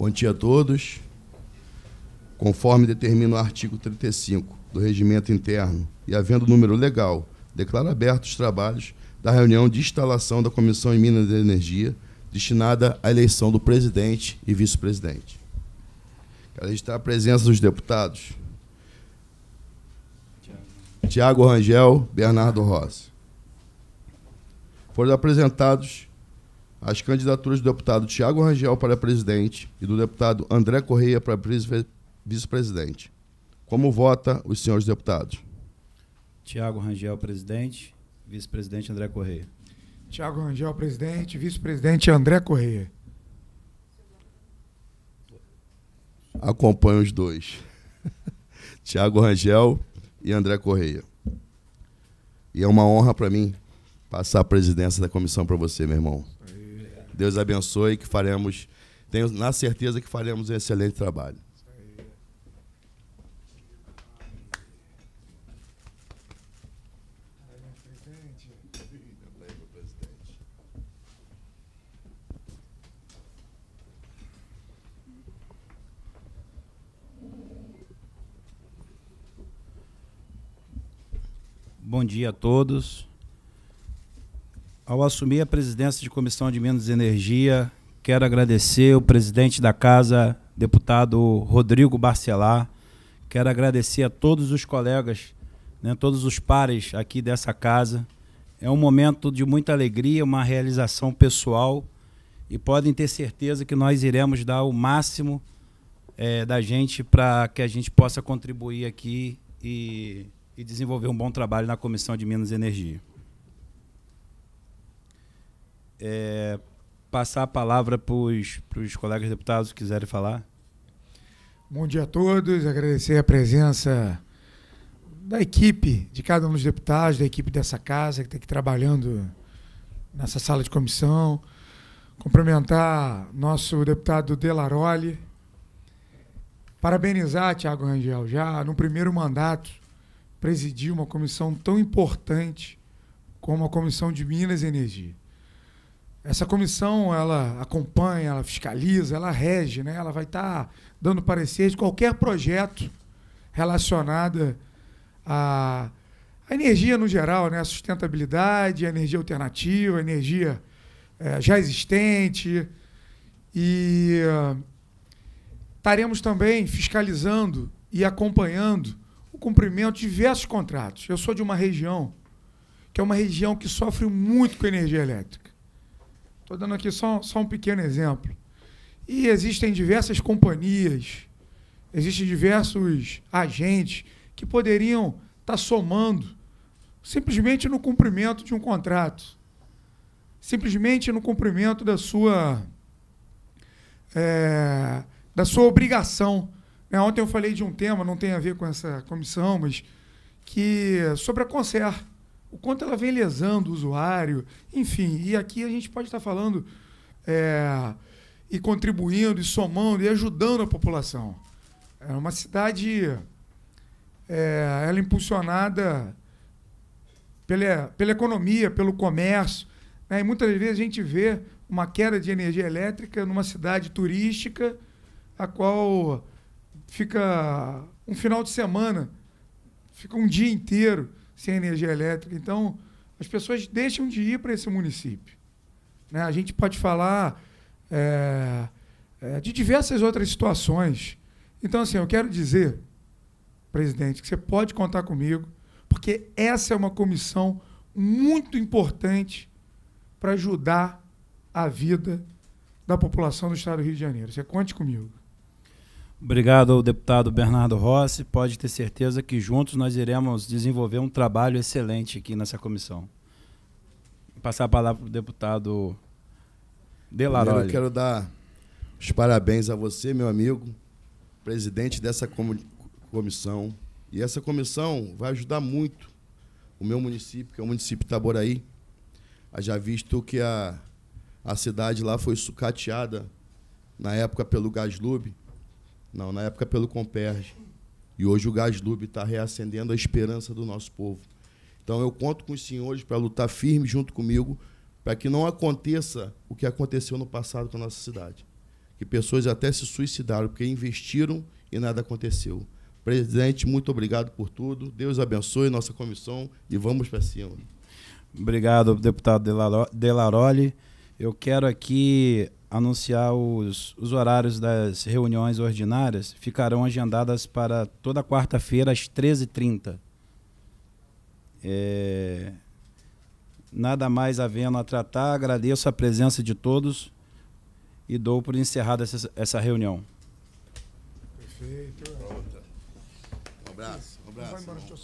Bom dia a todos. Conforme determina o artigo 35 do Regimento Interno e havendo número legal, declaro abertos os trabalhos da reunião de instalação da Comissão em Minas de Energia, destinada à eleição do presidente e vice-presidente. Quero registrar a presença dos deputados. Tiago Rangel, Bernardo Rossi. Foram apresentados as candidaturas do deputado Tiago Rangel para presidente e do deputado André Correia para vice-presidente. Como vota os senhores deputados? Tiago Rangel, presidente. Vice-presidente André Correia. Tiago Rangel, presidente. Vice-presidente André Correia. Acompanho os dois. Tiago Rangel e André Correia. E é uma honra para mim passar a presidência da comissão para você, meu irmão. Deus abençoe que faremos, tenho na certeza que faremos um excelente trabalho. Bom dia a todos. Ao assumir a presidência de Comissão de Minas e Energia, quero agradecer o presidente da casa, deputado Rodrigo Barcelar. Quero agradecer a todos os colegas, né, todos os pares aqui dessa casa. É um momento de muita alegria, uma realização pessoal e podem ter certeza que nós iremos dar o máximo é, da gente para que a gente possa contribuir aqui e, e desenvolver um bom trabalho na Comissão de Minas e Energia é, passar a palavra para os colegas deputados que quiserem falar. Bom dia a todos, agradecer a presença da equipe, de cada um dos deputados, da equipe dessa casa, que está aqui trabalhando nessa sala de comissão. Cumprimentar nosso deputado Delaroli. Parabenizar Tiago Rangel, já no primeiro mandato, presidiu uma comissão tão importante como a Comissão de Minas e Energia. Essa comissão, ela acompanha, ela fiscaliza, ela rege, né? ela vai estar tá dando parecer de qualquer projeto relacionado à, à energia no geral, né? a sustentabilidade, a energia alternativa, a energia é, já existente. E ah, estaremos também fiscalizando e acompanhando o cumprimento de diversos contratos. Eu sou de uma região que é uma região que sofre muito com energia elétrica. Estou dando aqui só, só um pequeno exemplo. E existem diversas companhias, existem diversos agentes que poderiam estar tá somando simplesmente no cumprimento de um contrato, simplesmente no cumprimento da sua é, da sua obrigação. Né? Ontem eu falei de um tema, não tem a ver com essa comissão, mas que sobre a conserva o quanto ela vem lesando o usuário, enfim. E aqui a gente pode estar falando é, e contribuindo, e somando, e ajudando a população. É uma cidade, é, ela é impulsionada pela, pela economia, pelo comércio. Né? E muitas vezes a gente vê uma queda de energia elétrica numa cidade turística, a qual fica um final de semana, fica um dia inteiro sem energia elétrica. Então, as pessoas deixam de ir para esse município. Né? A gente pode falar é, é, de diversas outras situações. Então, assim, eu quero dizer, presidente, que você pode contar comigo, porque essa é uma comissão muito importante para ajudar a vida da população do Estado do Rio de Janeiro. Você conte comigo. Obrigado deputado Bernardo Rossi. Pode ter certeza que juntos nós iremos desenvolver um trabalho excelente aqui nessa comissão. Vou passar a palavra para o deputado Delaroli. Eu quero dar os parabéns a você, meu amigo, presidente dessa comissão. E essa comissão vai ajudar muito o meu município, que é o município de Itaboraí, já visto que a, a cidade lá foi sucateada na época pelo Gaslub não, na época pelo Comperge. E hoje o Lube está reacendendo a esperança do nosso povo. Então eu conto com os senhores para lutar firme junto comigo para que não aconteça o que aconteceu no passado com a nossa cidade. Que pessoas até se suicidaram porque investiram e nada aconteceu. Presidente, muito obrigado por tudo. Deus abençoe nossa comissão e vamos para cima. Obrigado, deputado Delaroli. Eu quero aqui anunciar os, os horários das reuniões ordinárias ficarão agendadas para toda quarta-feira às 13h30. É, nada mais havendo a tratar, agradeço a presença de todos e dou por encerrada essa, essa reunião. Perfeito. Um abraço. Um abraço.